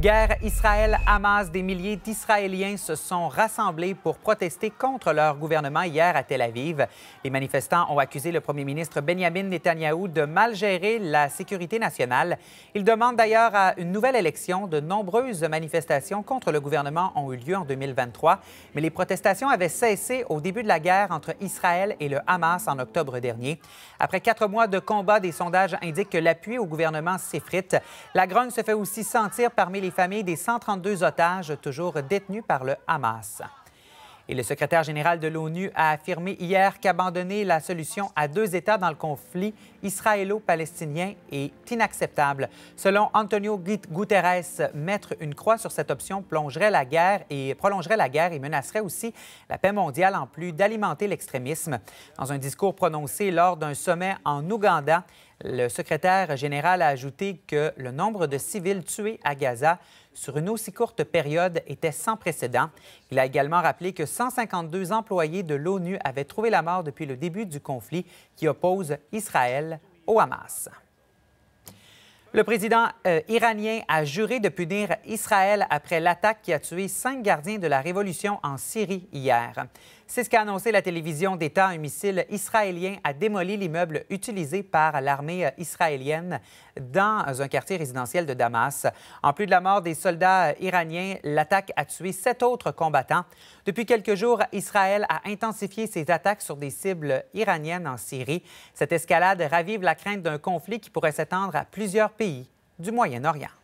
Guerre Israël-Hamas, des milliers d'Israéliens se sont rassemblés pour protester contre leur gouvernement hier à Tel Aviv. Les manifestants ont accusé le premier ministre Benjamin Netanyahou de mal gérer la sécurité nationale. Ils demandent d'ailleurs à une nouvelle élection. De nombreuses manifestations contre le gouvernement ont eu lieu en 2023, mais les protestations avaient cessé au début de la guerre entre Israël et le Hamas en octobre dernier. Après quatre mois de combat, des sondages indiquent que l'appui au gouvernement s'effrite. La grogne se fait aussi sentir parmi les les familles des 132 otages toujours détenus par le Hamas. Et le secrétaire général de l'ONU a affirmé hier qu'abandonner la solution à deux États dans le conflit israélo-palestinien est inacceptable. Selon Antonio Guterres, mettre une croix sur cette option plongerait la guerre et prolongerait la guerre et menacerait aussi la paix mondiale en plus d'alimenter l'extrémisme. Dans un discours prononcé lors d'un sommet en Ouganda, le secrétaire général a ajouté que le nombre de civils tués à Gaza sur une aussi courte période était sans précédent. Il a également rappelé que 152 employés de l'ONU avaient trouvé la mort depuis le début du conflit qui oppose Israël au Hamas. Le président euh, iranien a juré de punir Israël après l'attaque qui a tué cinq gardiens de la révolution en Syrie hier. C'est ce qu'a annoncé la télévision d'État. Un missile israélien a démoli l'immeuble utilisé par l'armée euh, israélienne dans un quartier résidentiel de Damas. En plus de la mort des soldats euh, iraniens, l'attaque a tué sept autres combattants. Depuis quelques jours, Israël a intensifié ses attaques sur des cibles iraniennes en Syrie. Cette escalade ravive la crainte d'un conflit qui pourrait s'étendre à plusieurs pays du Moyen-Orient.